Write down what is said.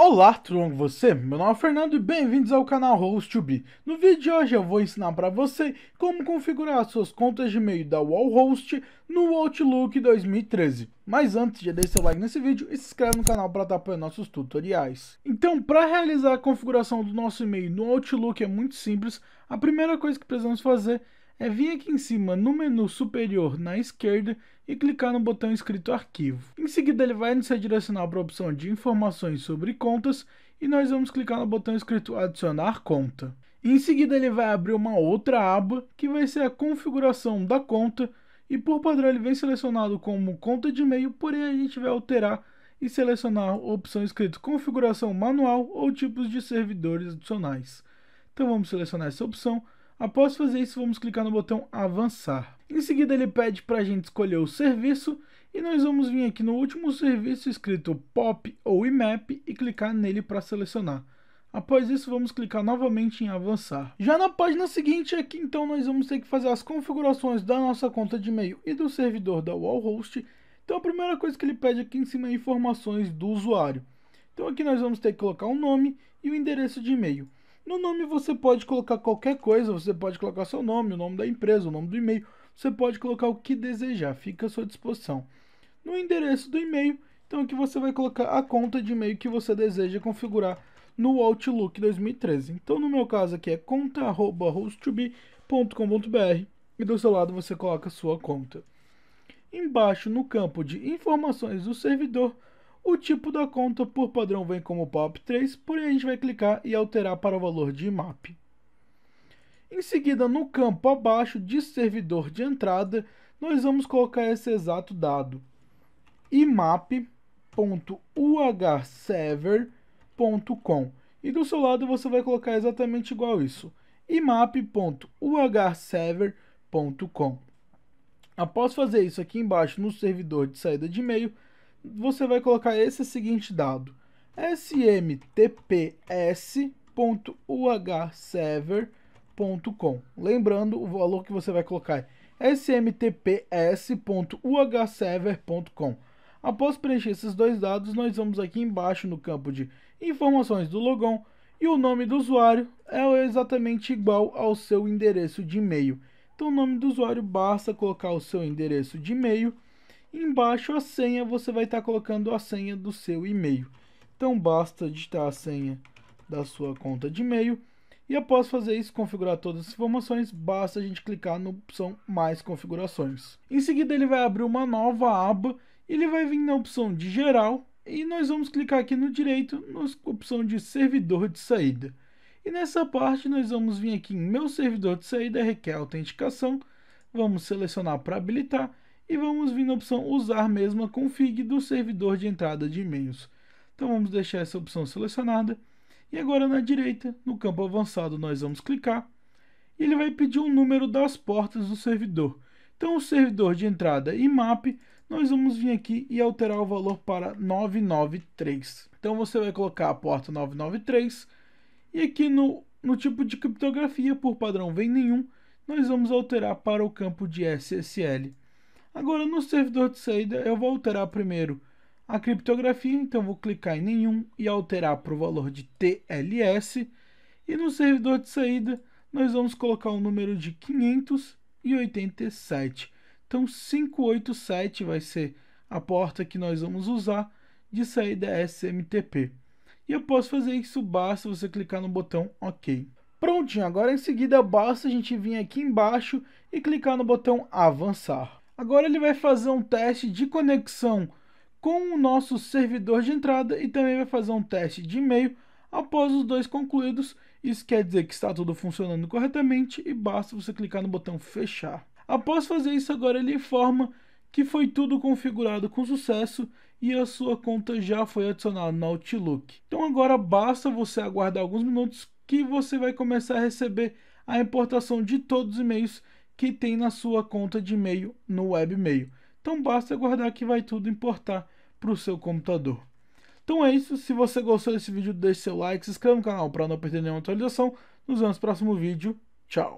Olá, tudo bom com você? Meu nome é Fernando e bem-vindos ao canal Host2B. No vídeo de hoje eu vou ensinar para você como configurar suas contas de e-mail da Wallhost no Outlook 2013. Mas antes, já deixa seu like nesse vídeo e se inscreve no canal para estar apoiando nossos tutoriais. Então, para realizar a configuração do nosso e-mail no Outlook é muito simples. A primeira coisa que precisamos fazer é vir aqui em cima no menu superior na esquerda e clicar no botão escrito arquivo. Em seguida ele vai nos redirecionar para a opção de informações sobre contas e nós vamos clicar no botão escrito adicionar conta. Em seguida ele vai abrir uma outra aba que vai ser a configuração da conta e por padrão ele vem selecionado como conta de e-mail, porém a gente vai alterar e selecionar a opção escrito configuração manual ou tipos de servidores adicionais. Então vamos selecionar essa opção Após fazer isso, vamos clicar no botão avançar. Em seguida, ele pede para a gente escolher o serviço e nós vamos vir aqui no último serviço escrito POP ou IMAP e clicar nele para selecionar. Após isso, vamos clicar novamente em avançar. Já na página seguinte, aqui então nós vamos ter que fazer as configurações da nossa conta de e-mail e do servidor da Wallhost. Então a primeira coisa que ele pede aqui em cima é informações do usuário. Então aqui nós vamos ter que colocar o um nome e o endereço de e-mail. No nome você pode colocar qualquer coisa, você pode colocar seu nome, o nome da empresa, o nome do e-mail, você pode colocar o que desejar, fica à sua disposição. No endereço do e-mail, então aqui você vai colocar a conta de e-mail que você deseja configurar no Outlook 2013. Então no meu caso aqui é conta@hosttobe.com.br e do seu lado você coloca a sua conta. Embaixo no campo de informações do servidor, o tipo da conta por padrão vem como POP3, porém a gente vai clicar e alterar para o valor de IMAP. Em seguida, no campo abaixo de servidor de entrada, nós vamos colocar esse exato dado. imap.uhserver.com E do seu lado você vai colocar exatamente igual isso. imap.uhserver.com Após fazer isso aqui embaixo no servidor de saída de e-mail, você vai colocar esse seguinte dado: smtps.uhserver.com. Lembrando, o valor que você vai colocar é smtps.uhserver.com. Após preencher esses dois dados, nós vamos aqui embaixo no campo de informações do logon e o nome do usuário é exatamente igual ao seu endereço de e-mail. Então, o nome do usuário basta colocar o seu endereço de e-mail Embaixo a senha, você vai estar tá colocando a senha do seu e-mail. Então basta digitar a senha da sua conta de e-mail. E após fazer isso, configurar todas as informações, basta a gente clicar na opção Mais Configurações. Em seguida, ele vai abrir uma nova aba, ele vai vir na opção de Geral, e nós vamos clicar aqui no direito, na opção de Servidor de Saída. E nessa parte, nós vamos vir aqui em Meu Servidor de Saída, requer autenticação, vamos selecionar para habilitar, e vamos vir na opção usar mesma config do servidor de entrada de e-mails. Então vamos deixar essa opção selecionada e agora na direita, no campo avançado, nós vamos clicar e ele vai pedir o um número das portas do servidor. Então o servidor de entrada e MAP, nós vamos vir aqui e alterar o valor para 993. Então você vai colocar a porta 993 e aqui no, no tipo de criptografia, por padrão vem nenhum, nós vamos alterar para o campo de SSL. Agora, no servidor de saída, eu vou alterar primeiro a criptografia, então vou clicar em nenhum e alterar para o valor de TLS. E no servidor de saída, nós vamos colocar o um número de 587. Então, 587 vai ser a porta que nós vamos usar de saída SMTP. E eu posso fazer isso, basta você clicar no botão OK. Prontinho, agora em seguida basta a gente vir aqui embaixo e clicar no botão Avançar. Agora ele vai fazer um teste de conexão com o nosso servidor de entrada e também vai fazer um teste de e-mail após os dois concluídos. Isso quer dizer que está tudo funcionando corretamente e basta você clicar no botão fechar. Após fazer isso, agora ele informa que foi tudo configurado com sucesso e a sua conta já foi adicionada no Outlook. Então agora basta você aguardar alguns minutos que você vai começar a receber a importação de todos os e-mails que tem na sua conta de e-mail no webmail. Então basta aguardar que vai tudo importar para o seu computador. Então é isso, se você gostou desse vídeo, deixe seu like, se inscreva no canal para não perder nenhuma atualização. Nos vemos no próximo vídeo, tchau!